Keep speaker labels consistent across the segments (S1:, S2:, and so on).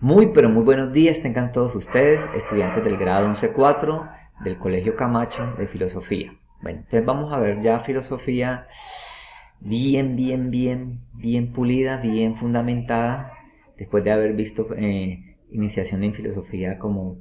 S1: Muy, pero muy buenos días tengan todos ustedes, estudiantes del grado 11.4 del Colegio Camacho de Filosofía. Bueno, entonces vamos a ver ya filosofía bien, bien, bien, bien pulida, bien fundamentada, después de haber visto eh, iniciación en filosofía como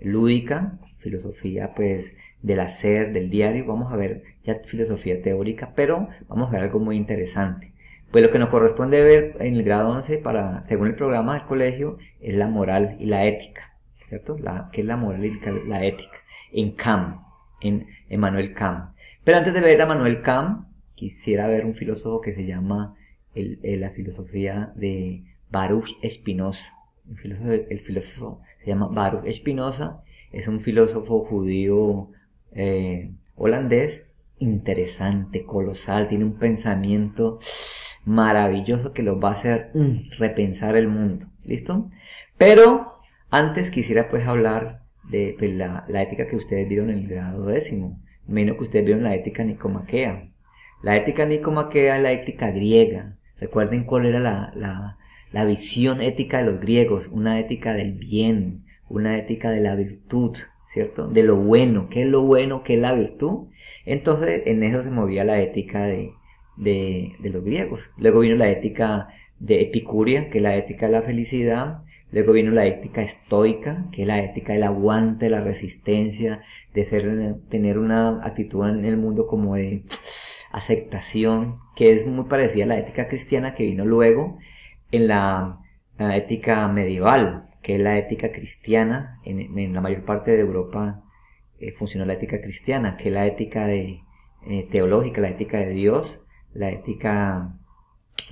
S1: lúdica, filosofía pues del hacer, del diario, vamos a ver ya filosofía teórica, pero vamos a ver algo muy interesante. Pues lo que nos corresponde ver en el grado 11, para, según el programa del colegio, es la moral y la ética, ¿cierto? La, ¿Qué es la moral y la ética? En Kant, en Emmanuel Kant. Pero antes de ver a Manuel Kant, quisiera ver un filósofo que se llama la filosofía de Baruch Spinoza. El filósofo, se llama Baruch Spinoza, es un filósofo judío eh, holandés interesante, colosal, tiene un pensamiento maravilloso que los va a hacer mm, repensar el mundo. ¿Listo? Pero antes quisiera pues hablar de pues, la, ética que ustedes vieron en el grado décimo. Menos que ustedes vieron la ética nicomaquea. La ética nicomaquea es la ética griega. Recuerden cuál era la, la, la visión ética de los griegos. Una ética del bien, una ética de la virtud, ¿cierto? De lo bueno. ¿Qué es lo bueno? ¿Qué es la virtud? Entonces en eso se movía la ética de, de, los griegos. Luego vino la ética de Epicuria, que es la ética de la felicidad. Luego vino la ética estoica, que es la ética del aguante, de la resistencia, de ser, tener una actitud en el mundo como de aceptación, que es muy parecida a la ética cristiana que vino luego en la, ética medieval, que es la ética cristiana. En, la mayor parte de Europa funcionó la ética cristiana, que es la ética de, teológica, la ética de Dios, la ética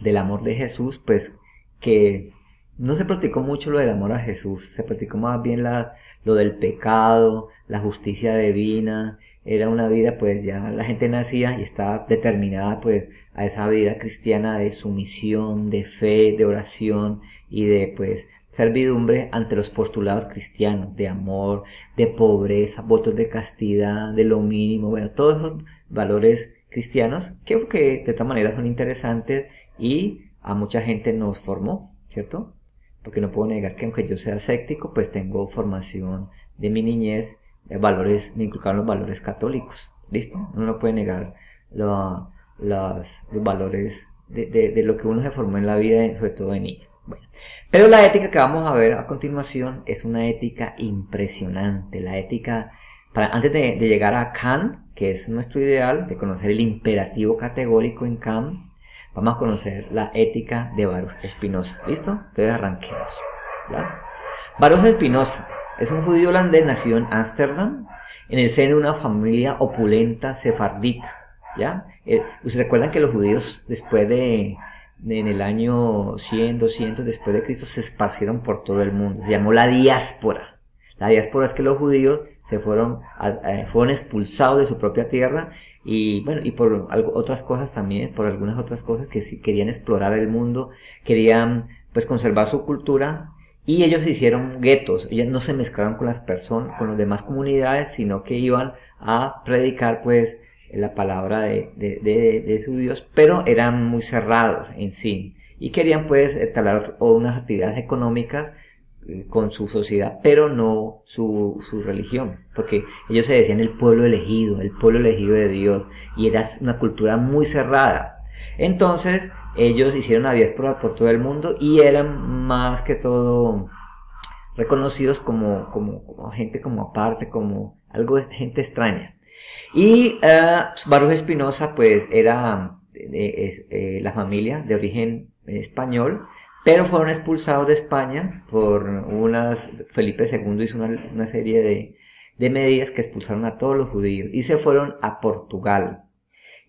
S1: del amor de Jesús, pues que no se practicó mucho lo del amor a Jesús, se practicó más bien la, lo del pecado, la justicia divina, era una vida pues ya la gente nacía y estaba determinada pues a esa vida cristiana de sumisión, de fe, de oración y de pues servidumbre ante los postulados cristianos, de amor, de pobreza, votos de castidad, de lo mínimo, bueno, todos esos valores cristianos, que de todas maneras son interesantes y a mucha gente nos formó, ¿cierto? Porque no puedo negar que aunque yo sea escéptico, pues tengo formación de mi niñez, de valores, me inculcaron los valores católicos, ¿listo? Uno no puede negar los valores de, lo que uno se formó en la vida, sobre todo de niño. Bueno, pero la ética que vamos a ver a continuación es una ética impresionante. La ética, para, antes de llegar a Kant, que es nuestro ideal, de conocer el imperativo categórico en Kant, vamos a conocer la ética de Baruch Espinosa. ¿Listo? Entonces arranquemos. Baruch Espinosa es un judío holandés nacido en Ámsterdam, en el seno de una familia opulenta sefardita. ¿ya? Eh, ¿Se recuerdan que los judíos después de, de, en el año 100, 200 después de Cristo se esparcieron por todo el mundo? Se llamó la diáspora. La diáspora es que los judíos se fueron, fueron expulsados de su propia tierra y bueno, y por otras cosas también, por algunas otras cosas que sí querían explorar el mundo, querían pues conservar su cultura y ellos hicieron guetos, ellos no se mezclaron con las personas, con las demás comunidades, sino que iban a predicar pues la palabra de, de, de, su Dios, pero eran muy cerrados en sí y querían pues establecer unas actividades económicas con su sociedad, pero no su, religión, porque ellos se decían el pueblo elegido, el pueblo elegido de Dios, y era una cultura muy cerrada. Entonces, ellos hicieron la diáspora por todo el mundo y eran más que todo reconocidos como, como, gente como aparte, como algo de gente extraña. Y ah, Baruch Espinosa, pues, era eh, eh, la familia de origen español, pero fueron expulsados de España por unas, Felipe II hizo una, serie de, medidas que expulsaron a todos los judíos y se fueron a Portugal.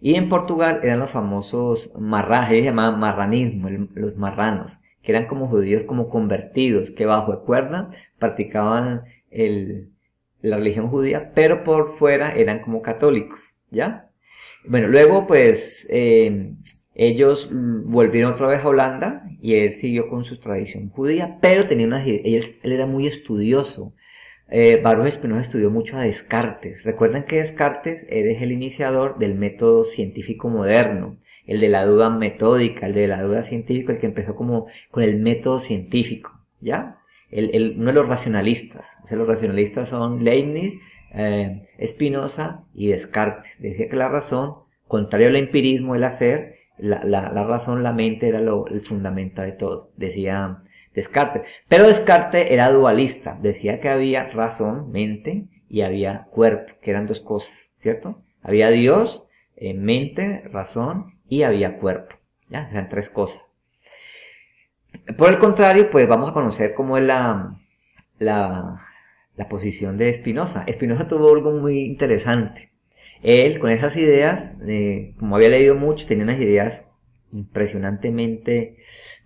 S1: Y en Portugal eran los famosos marranos, ellos llamaban marranismo, los marranos, que eran como judíos como convertidos, que bajo de cuerda practicaban la religión judía, pero por fuera eran como católicos, ¿ya? Bueno, luego pues eh, ellos mm, volvieron otra vez a Holanda y él siguió con su tradición judía, pero tenía una, él, él era muy estudioso. Eh, Baruch Espinosa estudió mucho a Descartes. Recuerden que Descartes es el iniciador del método científico moderno, el de la duda metódica, el de la duda científica, el que empezó como con el método científico, ¿ya? El, uno de los racionalistas. O sea, los racionalistas son Leibniz, eh, Espinosa y Descartes. Decía que la razón, contrario al empirismo, el hacer, la, razón, la mente era lo el fundamental de todo, decía Descartes. Pero Descartes era dualista, decía que había razón, mente, y había cuerpo, que eran dos cosas, ¿cierto? Había Dios, eh, mente, razón, y había cuerpo, ¿ya? O tres cosas. Por el contrario, pues vamos a conocer cómo es la, la, la posición de Spinoza. Spinoza tuvo algo muy interesante. Él con esas ideas, eh, como había leído mucho, tenía unas ideas impresionantemente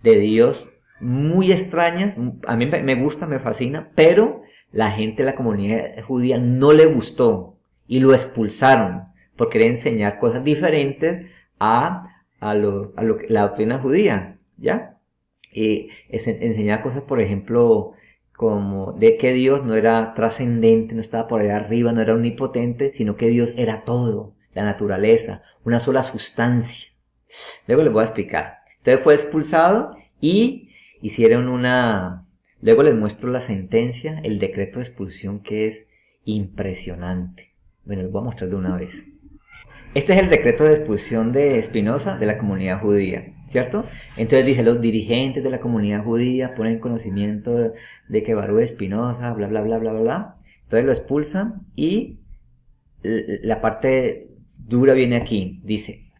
S1: de Dios, muy extrañas. A mí me gusta, me fascina, pero la gente, la comunidad judía no le gustó y lo expulsaron por querer enseñar cosas diferentes a, a, lo, a lo, la doctrina judía, ¿ya? Y enseñar cosas, por ejemplo, como de que Dios no era trascendente, no estaba por allá arriba, no era omnipotente, sino que Dios era todo, la naturaleza, una sola sustancia. Luego les voy a explicar. Entonces fue expulsado y hicieron una... Luego les muestro la sentencia, el decreto de expulsión que es impresionante. Bueno, les voy a mostrar de una vez. Este es el decreto de expulsión de Espinosa de la comunidad judía. ¿cierto? Entonces dice, los dirigentes de la comunidad judía ponen conocimiento de, que Barú Espinosa, bla, bla, bla, bla, bla. Entonces lo expulsan y la parte dura viene aquí. Dice,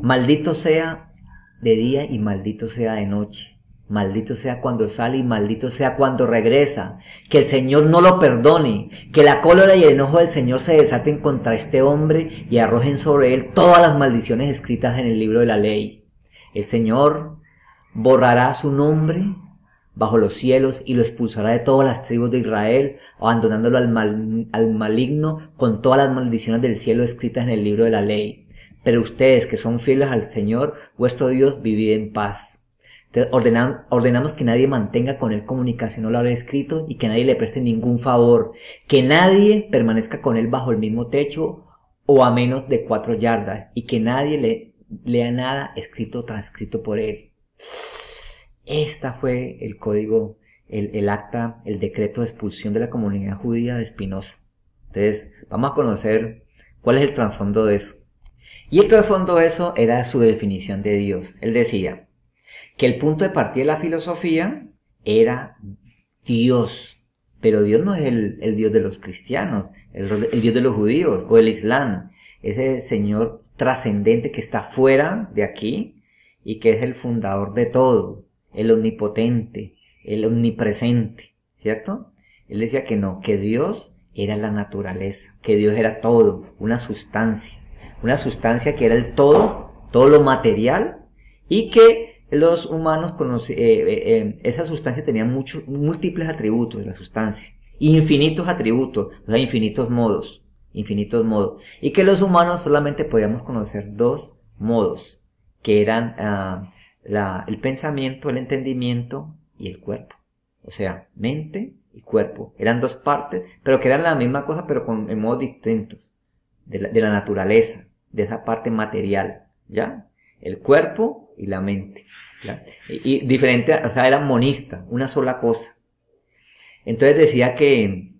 S1: maldito sea de día y maldito sea de noche. Maldito sea cuando sale y maldito sea cuando regresa. Que el Señor no lo perdone. Que la cólera y el enojo del Señor se desaten contra este hombre y arrojen sobre él todas las maldiciones escritas en el libro de la ley. El Señor borrará su nombre bajo los cielos y lo expulsará de todas las tribus de Israel, abandonándolo al, maligno con todas las maldiciones del cielo escritas en el libro de la ley. Pero ustedes que son fieles al Señor, vuestro Dios, vivid en paz. ordenamos que nadie mantenga con él comunicación o lo habrá escrito y que nadie le preste ningún favor, que nadie permanezca con él bajo el mismo techo o a menos de cuatro yardas y que nadie le lea nada escrito transcrito por él. Esta fue el código, el, acta, el decreto de expulsión de la comunidad judía de Espinosa. Entonces, vamos a conocer cuál es el trasfondo de eso. Y el trasfondo de eso era su definición de Dios. Él decía que el punto de partida de la filosofía era Dios. Pero Dios no es el, Dios de los cristianos, el, el Dios de los judíos o el Islam ese Señor trascendente que está fuera de aquí y que es el fundador de todo, el omnipotente, el omnipresente, ¿cierto? Él decía que no, que Dios era la naturaleza, que Dios era todo, una sustancia, una sustancia que era el todo, todo lo material y que los humanos conocían, eh, eh, eh, esa sustancia tenía muchos múltiples atributos, la sustancia, infinitos atributos, o infinitos modos infinitos modos. Y que los humanos solamente podíamos conocer dos modos, que eran ah, el pensamiento, el entendimiento y el cuerpo. O sea, mente y cuerpo. Eran dos partes, pero que eran la misma cosa, pero con modos distintos. De la, naturaleza, de esa parte material, ¿ya? El cuerpo y la mente. Y, diferente, o sea, eran monista una sola cosa. Entonces decía que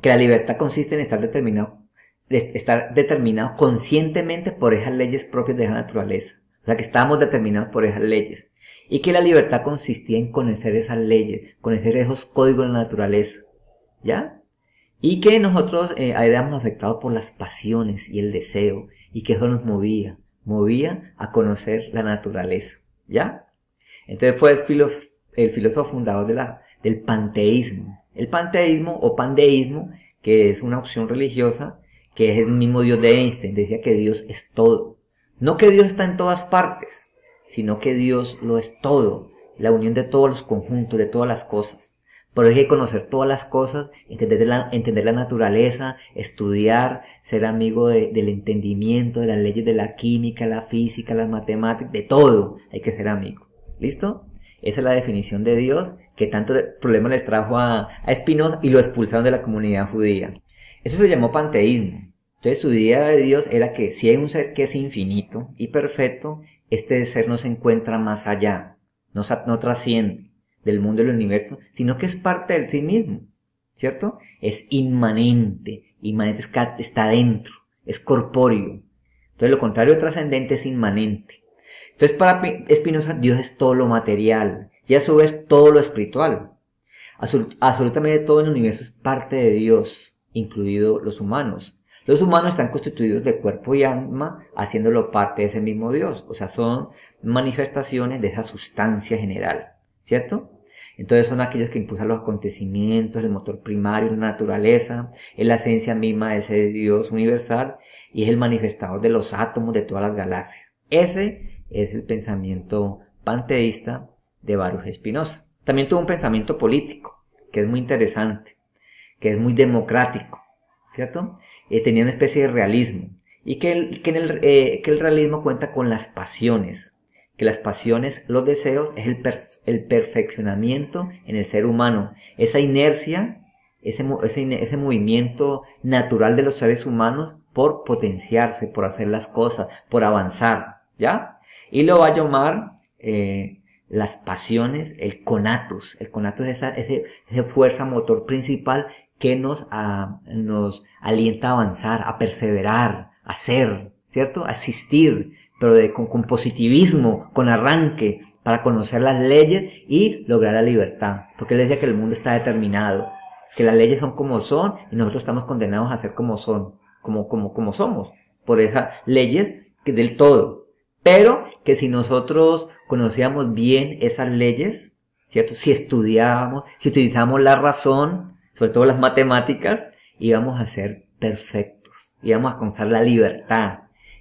S1: que la libertad consiste en estar determinado, estar determinado conscientemente por esas leyes propias de la naturaleza. O sea, que estábamos determinados por esas leyes. Y que la libertad consistía en conocer esas leyes, conocer esos códigos de la naturaleza. ¿Ya? Y que nosotros eh, éramos afectados por las pasiones y el deseo. Y que eso nos movía. Movía a conocer la naturaleza. ¿Ya? Entonces fue el, filósofo, el filósofo fundador de la, del panteísmo el panteísmo o pandeísmo, que es una opción religiosa, que es el mismo Dios de Einstein, decía que Dios es todo. No que Dios está en todas partes, sino que Dios lo es todo, la unión de todos los conjuntos, de todas las cosas. Por eso hay que conocer todas las cosas, entender la, la naturaleza, estudiar, ser amigo del entendimiento, de las leyes de la química, la física, las matemáticas, de todo hay que ser amigo. ¿Listo? Esa es la definición de Dios que tanto problema le trajo a, a Spinoza y lo expulsaron de la comunidad judía. Eso se llamó panteísmo. Entonces su idea de Dios era que si hay un ser que es infinito y perfecto, este ser no se encuentra más allá, no, no trasciende del mundo del universo, sino que es parte del sí mismo, ¿cierto? Es inmanente, inmanente está dentro, es corpóreo. Entonces lo contrario trascendente es inmanente. Entonces para Espinosa Dios es todo lo material y a su vez todo lo espiritual. absolutamente todo en el universo es parte de Dios, incluidos los humanos. Los humanos están constituidos de cuerpo y alma, haciéndolo parte de ese mismo Dios. O sea, son manifestaciones de esa sustancia general, ¿cierto? Entonces son aquellos que impulsan los acontecimientos, el motor primario, la naturaleza, es la esencia misma de ese Dios universal y es el manifestador de los átomos de todas las galaxias. Ese es el pensamiento panteísta de Baruch Espinosa. También tuvo un pensamiento político, que es muy interesante, que es muy democrático, ¿cierto? Eh, tenía una especie de realismo, y eh, que el, realismo cuenta con las pasiones, que las pasiones, los deseos, es el, perfeccionamiento en el ser humano, esa inercia, ese, ese, ese movimiento natural de los seres humanos por potenciarse, por hacer las cosas, por avanzar, ¿ya? y lo va a llamar eh, las pasiones, el conatus. El conatus es esa, ese, fuerza motor principal que nos, ah, nos alienta a avanzar, a perseverar, a ser, ¿cierto? A asistir, pero de, con, positivismo, con arranque, para conocer las leyes y lograr la libertad. Porque él decía que el mundo está determinado, que las leyes son como son y nosotros estamos condenados a ser como son, como, como, como somos, por esas leyes que del todo pero que si nosotros conocíamos bien esas leyes, ¿cierto? Si estudiábamos, si utilizábamos la razón, sobre todo las matemáticas, íbamos a ser perfectos, íbamos a alcanzar la libertad.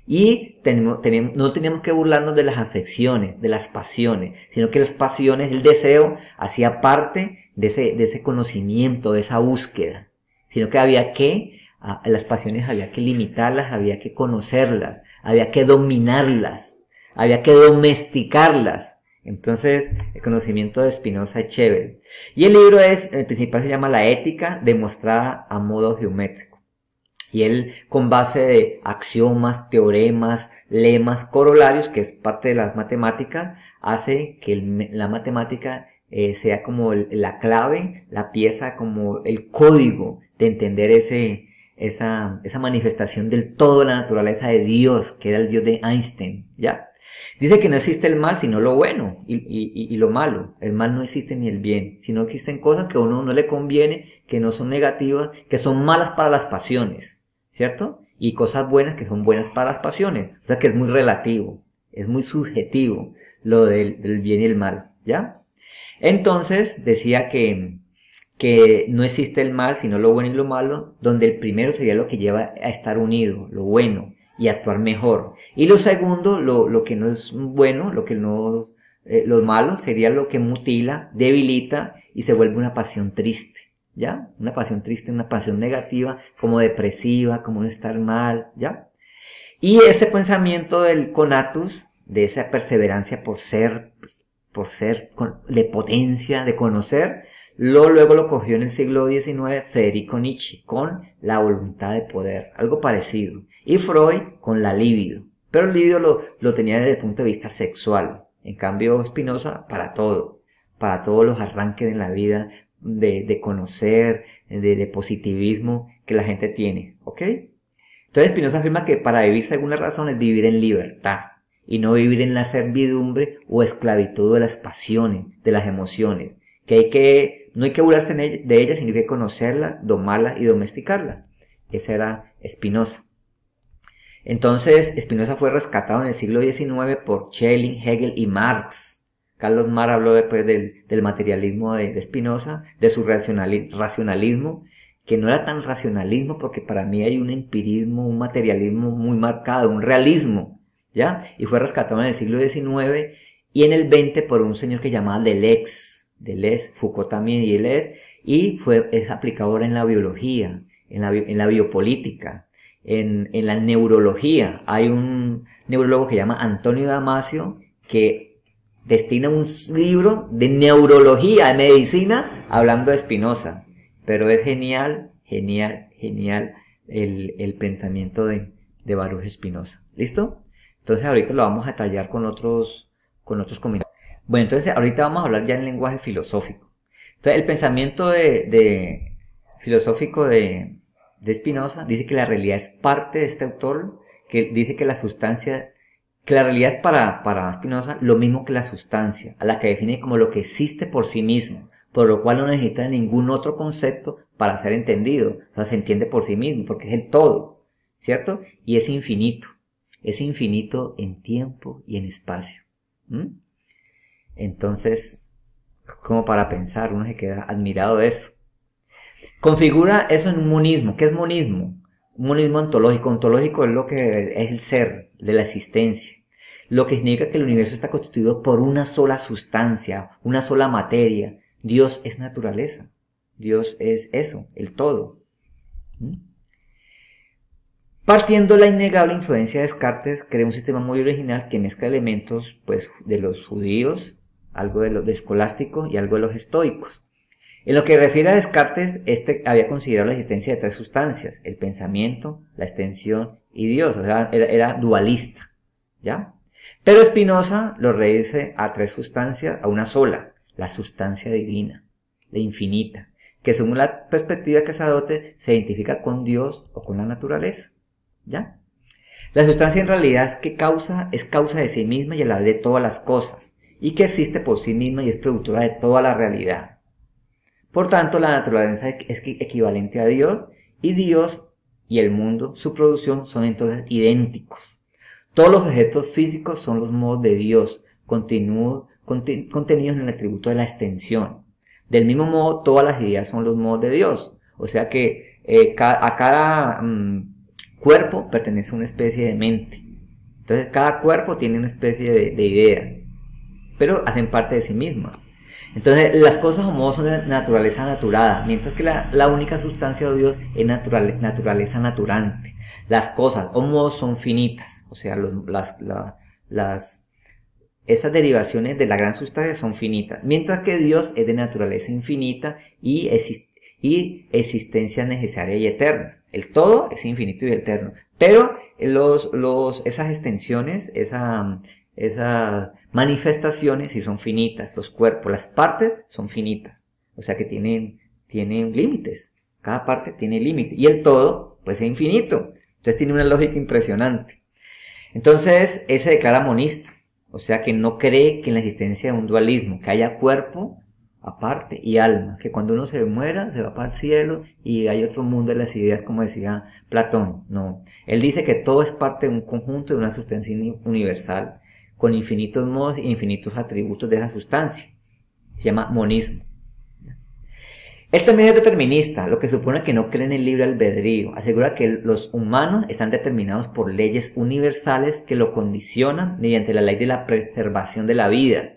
S1: Y no teníamos que burlarnos de las afecciones, de las pasiones, sino que las pasiones, el deseo, hacía parte de ese, conocimiento, de esa búsqueda, sino que había que, las pasiones había que limitarlas, había que conocerlas, había que dominarlas, había que domesticarlas. Entonces, el conocimiento de Spinoza es chévere. Y el libro es, el principal se llama La ética demostrada a modo geométrico. Y él, con base de axiomas, teoremas, lemas, corolarios, que es parte de las matemáticas, hace que la matemática eh, sea como la clave, la pieza, como el código de entender ese, esa, esa manifestación del todo la naturaleza de Dios, que era el Dios de Einstein, ¿ya? Dice que no existe el mal, sino lo bueno y, lo malo. El mal no existe ni el bien, sino existen cosas que a uno no le conviene, que no son negativas, que son malas para las pasiones, ¿cierto? Y cosas buenas que son buenas para las pasiones. O sea que es muy relativo, es muy subjetivo lo del bien y el mal, ¿ya? Entonces decía que, que no existe el mal, sino lo bueno y lo malo, donde el primero sería lo que lleva a estar unido, lo bueno, y actuar mejor. Y lo segundo, lo, lo que no es bueno, lo que no, eh, lo malo, sería lo que mutila, debilita y se vuelve una pasión triste. ¿Ya? Una pasión triste, una pasión negativa, como depresiva, como no estar mal, ¿ya? Y ese pensamiento del conatus, de esa perseverancia por ser, por ser, de potencia, de conocer, luego lo cogió en el siglo XIX Federico Nietzsche con la voluntad de poder, algo parecido. Y Freud con la libido. Pero el libido lo, tenía desde el punto de vista sexual. En cambio, Spinoza para todo, para todos los arranques en la vida de, de conocer, de, de, positivismo que la gente tiene. ¿Ok? Entonces Spinoza afirma que para vivir según razón es vivir en libertad y no vivir en la servidumbre o esclavitud de las pasiones, de las emociones que hay que, no hay que burlarse de ella, sino que conocerla, domarla y domesticarla. Esa era Spinoza. Entonces, Spinoza fue rescatado en el siglo XIX por Schelling, Hegel y Marx. Carlos Marx habló después del, materialismo de, de, Spinoza, de su racionalismo, que no era tan racionalismo porque para mí hay un empirismo, un materialismo muy marcado, un realismo, ¿ya? Y fue rescatado en el siglo XIX y en el XX por un señor que llamaba Deleuze les, Foucault también y Les y fue, es aplicado ahora en la biología, en la, en la biopolítica, en, en, la neurología. Hay un neurólogo que se llama Antonio Damasio que destina un libro de neurología, de medicina, hablando de Spinoza. Pero es genial, genial, genial el, el pensamiento de, de Baruch Spinoza. ¿Listo? Entonces ahorita lo vamos a tallar con otros, con otros comentarios. Bueno, entonces ahorita vamos a hablar ya en lenguaje filosófico. Entonces, el pensamiento de, filosófico de, de Spinoza dice que la realidad es parte de este autor, que dice que la sustancia, que la realidad es para, para Spinoza lo mismo que la sustancia, a la que define como lo que existe por sí mismo, por lo cual no necesita ningún otro concepto para ser entendido, o sea, se entiende por sí mismo, porque es el todo, ¿cierto? Y es infinito, es infinito en tiempo y en espacio. Entonces, como para pensar, uno se queda admirado de eso. Configura eso en un monismo. ¿Qué es monismo? Un monismo ontológico. Ontológico es lo que es el ser, de la existencia. Lo que significa que el universo está constituido por una sola sustancia, una sola materia. Dios es naturaleza. Dios es eso, el todo. ¿Mm? Partiendo la innegable influencia de Descartes, crea un sistema muy original que mezcla elementos pues, de los judíos, algo de los escolásticos y algo de los estoicos. En lo que refiere a Descartes, este había considerado la existencia de tres sustancias, el pensamiento, la extensión y Dios, o sea, era, dualista, ¿ya? Pero Spinoza lo reduce a tres sustancias, a una sola, la sustancia divina, la infinita, que según la perspectiva que se adopte, se identifica con Dios o con la naturaleza, ¿ya? La sustancia en realidad que causa, es causa de sí misma y a la vez de todas las cosas y que existe por sí misma y es productora de toda la realidad. Por tanto, la naturaleza es equivalente a Dios y Dios y el mundo, su producción, son entonces idénticos. Todos los objetos físicos son los modos de Dios contenidos en el atributo de la extensión. Del mismo modo, todas las ideas son los modos de Dios. O sea que eh, a cada mm, cuerpo pertenece una especie de mente. Entonces, cada cuerpo tiene una especie de idea pero hacen parte de sí mismas. Entonces, las cosas o son de naturaleza naturada, mientras que la, única sustancia de Dios es naturaleza naturante. Las cosas o son finitas, o sea, las, las, esas derivaciones de la gran sustancia son finitas, mientras que Dios es de naturaleza infinita y, existencia necesaria y eterna. El todo es infinito y eterno, pero los, esas extensiones, esa, esas manifestaciones y son finitas. Los cuerpos, las partes son finitas. O sea que tienen, tienen límites. Cada parte tiene límite. Y el todo, pues es infinito. Entonces tiene una lógica impresionante. Entonces, ese declara monista. O sea que no cree que en la existencia de un dualismo, que haya cuerpo aparte y alma, que cuando uno se muera se va para el cielo y hay otro mundo de las ideas como decía Platón. No, él dice que todo es parte de un conjunto de una sustancia universal, con infinitos modos e infinitos atributos de esa sustancia. Se llama monismo. Él también es determinista, lo que supone que no cree en el libre albedrío. Asegura que los humanos están determinados por leyes universales que lo condicionan mediante la ley de la preservación de la vida.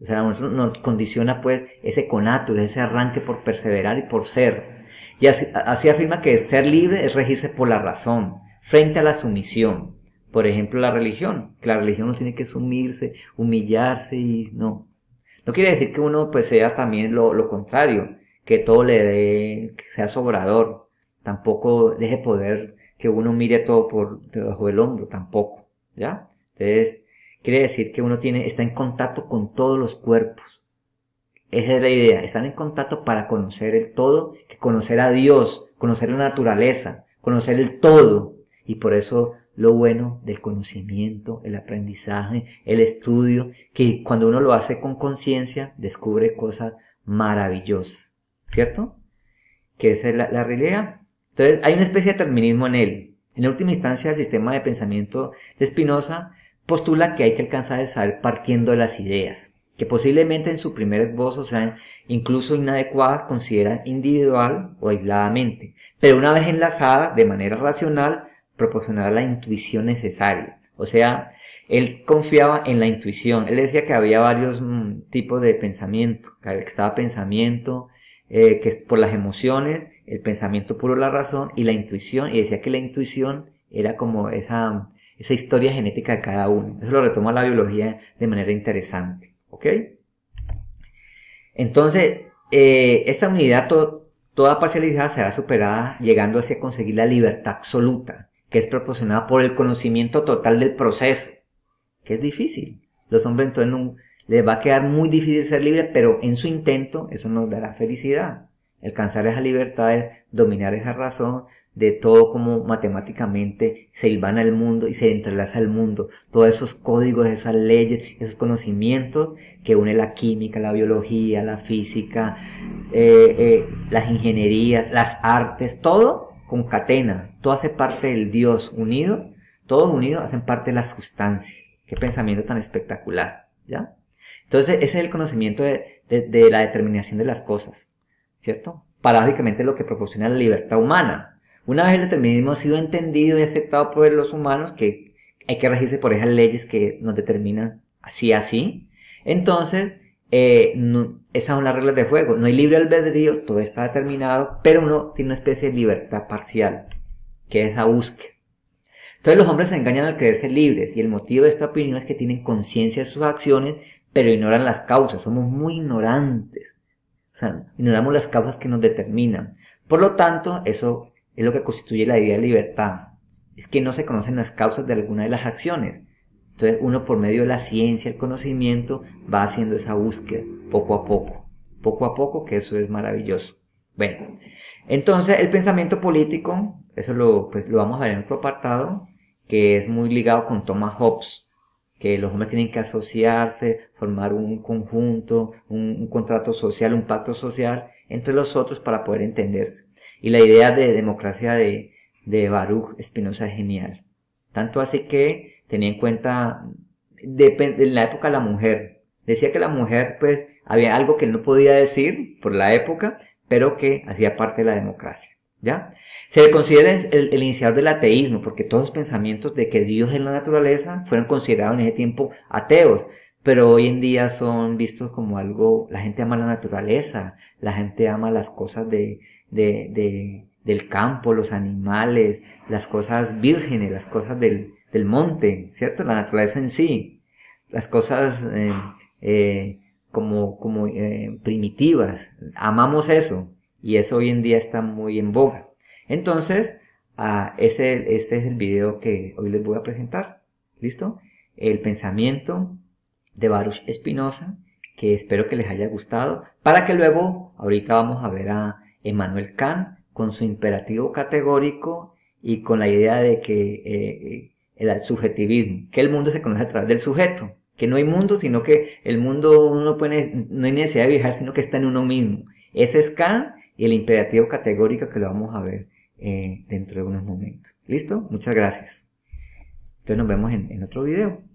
S1: O sea, nos condiciona pues ese conato, ese arranque por perseverar y por ser. Y así afirma que ser libre es regirse por la razón, frente a la sumisión. Por ejemplo, la religión, que la religión no tiene que sumirse, humillarse y no. No quiere decir que uno pues sea también lo, lo contrario, que todo le dé, que sea sobrador. Tampoco deje poder que uno mire todo por debajo del hombro, tampoco, ¿ya? Entonces, quiere decir que uno tiene, está en contacto con todos los cuerpos. Esa es la idea, están en contacto para conocer el todo, que conocer a Dios, conocer la naturaleza, conocer el todo. Y por eso lo bueno del conocimiento, el aprendizaje, el estudio, que cuando uno lo hace con conciencia, descubre cosas maravillosas, ¿cierto? Que es la, realidad. Entonces, hay una especie de terminismo en él. En la última instancia, el sistema de pensamiento de Spinoza postula que hay que alcanzar el saber partiendo de las ideas, que posiblemente en su primer esbozo sean incluso inadecuadas, consideran individual o aisladamente, pero una vez enlazadas de manera racional, proporcionar la intuición necesaria. O sea, él confiaba en la intuición. Él decía que había varios mm, tipos de pensamiento. Que estaba pensamiento, eh, que es por las emociones, el pensamiento puro, la razón y la intuición. Y decía que la intuición era como esa, esa historia genética de cada uno. Eso lo retoma la biología de manera interesante. ¿Ok? Entonces, eh, esta unidad toda parcializada será superada llegando hacia conseguir la libertad absoluta que es proporcionada por el conocimiento total del proceso, que es difícil. Los hombres entonces les va a quedar muy difícil ser libres, pero en su intento eso nos dará felicidad. Alcanzar esa libertad es dominar esa razón de todo como matemáticamente se ilvana el mundo y se entrelaza el mundo. Todos esos códigos, esas leyes, esos conocimientos que une la química, la biología, la física, eh, eh, las ingenierías, las artes, todo concatena, todo hace parte del Dios unido, todos unidos hacen parte de la sustancia. Qué pensamiento tan espectacular, ¿ya? Entonces, ese es el conocimiento de, la determinación de las cosas, ¿cierto? Paradójicamente lo que proporciona la libertad humana. Una vez el determinismo ha sido entendido y aceptado por los humanos, que hay que regirse por esas leyes que nos determinan así así, entonces eh, esas son las reglas de juego. No hay libre albedrío, todo está determinado, pero uno tiene una especie de libertad parcial, que es la búsqueda. Entonces los hombres se engañan al creerse libres y el motivo de esta opinión es que tienen conciencia de sus acciones, pero ignoran las causas. Somos muy ignorantes. O sea, ignoramos las causas que nos determinan. Por lo tanto, eso es lo que constituye la idea de libertad. Es que no se conocen las causas de alguna de las acciones. Entonces uno por medio de la ciencia, el conocimiento, va haciendo esa búsqueda poco a poco, poco a poco, que eso es maravilloso. Bueno, entonces el pensamiento político, eso lo, pues, lo vamos a ver en otro apartado, que es muy ligado con Thomas Hobbes, que los hombres tienen que asociarse, formar un conjunto, un, contrato social, un pacto social entre los otros para poder entenderse. Y la idea de democracia de, de Baruch Spinoza es genial. Tanto así que tenía en cuenta, depende en la época la mujer, decía que la mujer pues había algo que no podía decir por la época, pero que hacía parte de la democracia. ¿Ya? Se le considera el, el, iniciador del ateísmo, porque todos los pensamientos de que Dios es la naturaleza fueron considerados en ese tiempo ateos, pero hoy en día son vistos como algo, la gente ama la naturaleza, la gente ama las cosas de, de, de del campo, los animales, las cosas vírgenes, las cosas del, del monte, ¿cierto? La naturaleza en sí, las cosas eh, eh, como, como eh, primitivas, amamos eso y eso hoy en día está muy en boga. Entonces, ah, ese, este es el video que hoy les voy a presentar, ¿listo? El pensamiento de Baruch Espinosa, que espero que les haya gustado, para que luego, ahorita vamos a ver a Emmanuel Kant con su imperativo categórico y con la idea de que el subjetivismo, que el mundo se conoce a través del sujeto, que no hay mundo, sino que el mundo uno puede, no hay necesidad de viajar, sino que está en uno mismo. Ese es Kant y el imperativo categórico que lo vamos a ver eh, dentro de unos momentos. ¿Listo? Muchas gracias. Entonces nos vemos en otro video.